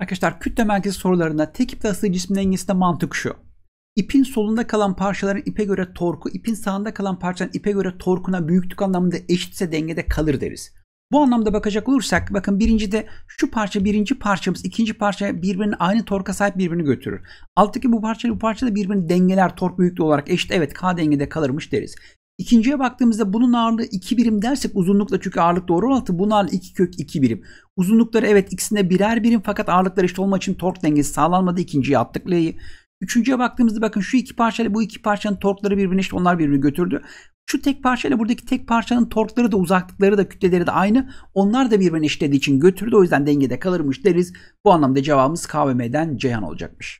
Arkadaşlar kütle merkezi sorularında tek iple asılı cismin dengesinde mantık şu. İpin solunda kalan parçaların ipe göre torku, ipin sağında kalan parçanın ipe göre torkuna büyüklük anlamında eşitse dengede kalır deriz. Bu anlamda bakacak olursak bakın birinci de şu parça birinci parçamız ikinci parça birbirinin aynı torka sahip birbirini götürür. Alttaki bu parça bu parça da birbirini dengeler tork büyüklüğü olarak eşit evet K dengede kalırmış deriz. İkinciye baktığımızda bunun ağırlığı 2 birim dersek uzunlukla çünkü ağırlık doğru orantı bunun ağırlığı 2 kök 2 birim. Uzunlukları evet ikisinde birer birim fakat ağırlıklar eşit olma için tork dengesi sağlanmadı. İkinciye attık L'yi. Üçüncüye baktığımızda bakın şu iki parçayla bu iki parçanın torkları birbirine eşit onlar birbirini götürdü. Şu tek parçayla buradaki tek parçanın torkları da uzaklıkları da kütleleri de aynı. Onlar da birbirine eşitlediği için götürdü. O yüzden dengede kalırmış deriz. Bu anlamda cevabımız KVM'den Ceyhan olacakmış.